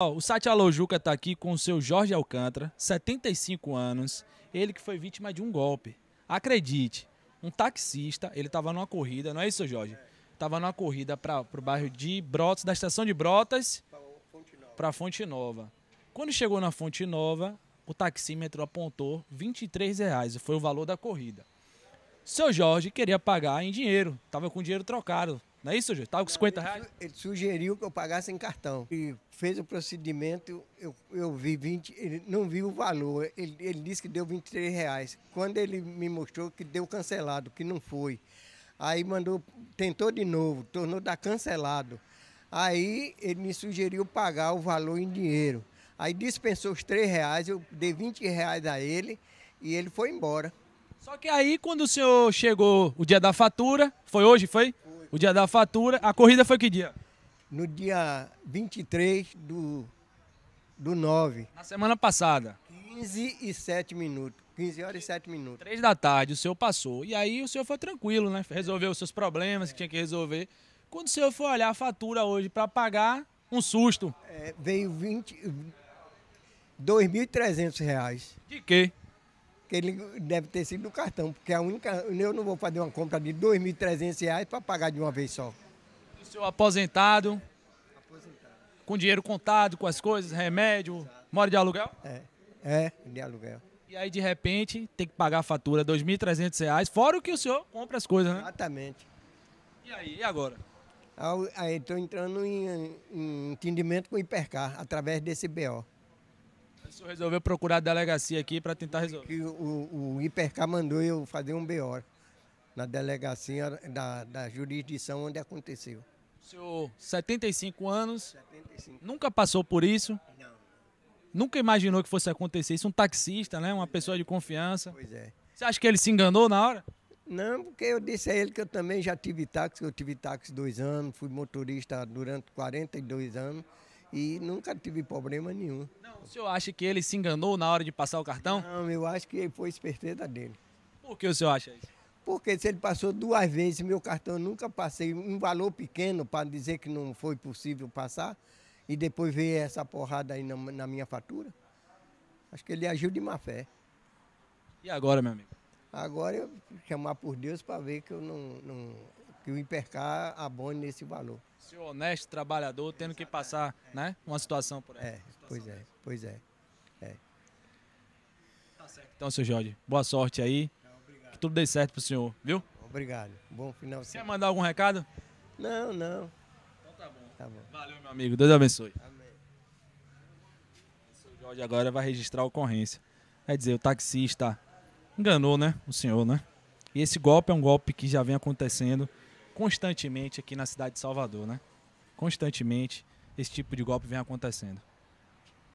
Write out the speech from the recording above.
o Satya Lojuca está aqui com o seu Jorge Alcântara, 75 anos, ele que foi vítima de um golpe. Acredite, um taxista, ele estava numa corrida, não é isso, Jorge? Estava numa corrida para o bairro de Brotas, da estação de Brotas, para Fonte Nova. Quando chegou na Fonte Nova, o taxímetro apontou 23 reais, foi o valor da corrida. Seu Jorge queria pagar em dinheiro, estava com dinheiro trocado, não é isso, gente? Estava com 50 reais? Ele sugeriu que eu pagasse em cartão. E fez o procedimento, eu, eu vi 20, ele não viu o valor. Ele, ele disse que deu 23 reais. Quando ele me mostrou que deu cancelado, que não foi. Aí mandou, tentou de novo, tornou dar cancelado. Aí ele me sugeriu pagar o valor em dinheiro. Aí dispensou os 3 reais, eu dei 20 reais a ele e ele foi embora. Só que aí quando o senhor chegou o dia da fatura, foi hoje, foi? O dia da fatura. A corrida foi que dia? No dia 23 do, do 9. Na semana passada. 15 e 7 minutos. 15 horas e 7 minutos. 3 da tarde, o senhor passou. E aí o senhor foi tranquilo, né? Resolveu os seus problemas é. que tinha que resolver. Quando o senhor foi olhar a fatura hoje para pagar, um susto. É, veio 20. R$ 2.300. De quê? que ele deve ter sido do cartão, porque a única. Eu não vou fazer uma compra de R$ 2.300 para pagar de uma vez só. E o senhor aposentado? Aposentado. Com dinheiro contado, com as coisas, remédio, Exato. mora de aluguel? É, é, de aluguel. E aí, de repente, tem que pagar a fatura R$ 2.300, fora o que o senhor compra as coisas, né? Exatamente. E aí, e agora? Aí estou entrando em, em entendimento com o Hipercar, através desse BO. O senhor resolveu procurar a delegacia aqui para tentar resolver? Que o, o IPRK mandou eu fazer um BO na delegacia da, da jurisdição onde aconteceu. O senhor, 75 anos, 75. nunca passou por isso? Não. Nunca imaginou que fosse acontecer isso? Um taxista, né? Uma pois pessoa é. de confiança. Pois é. Você acha que ele se enganou na hora? Não, porque eu disse a ele que eu também já tive táxi, eu tive táxi dois anos, fui motorista durante 42 anos e nunca tive problema nenhum. Não, o senhor acha que ele se enganou na hora de passar o cartão? Não, eu acho que foi esperteza dele. Por que o senhor acha isso? Porque se ele passou duas vezes meu cartão, nunca passei um valor pequeno para dizer que não foi possível passar e depois ver essa porrada aí na, na minha fatura. Acho que ele agiu de má fé. E agora, meu amigo? Agora eu chamar por Deus para ver que eu não, não que o a abone nesse valor. Seu honesto trabalhador tendo que passar né, uma situação por aí. É, pois é, pois é, é. Tá certo. Então, seu Jorge, boa sorte aí. Que tudo dê certo pro senhor, viu? Obrigado. Bom final. Quer mandar algum recado? Não, não. Então tá bom. Tá bom. Valeu, meu amigo. Deus abençoe. Amém. O senhor Jorge agora vai registrar a ocorrência. Quer dizer, o taxista enganou, né? O senhor, né? E esse golpe é um golpe que já vem acontecendo constantemente aqui na cidade de Salvador, né? Constantemente esse tipo de golpe vem acontecendo.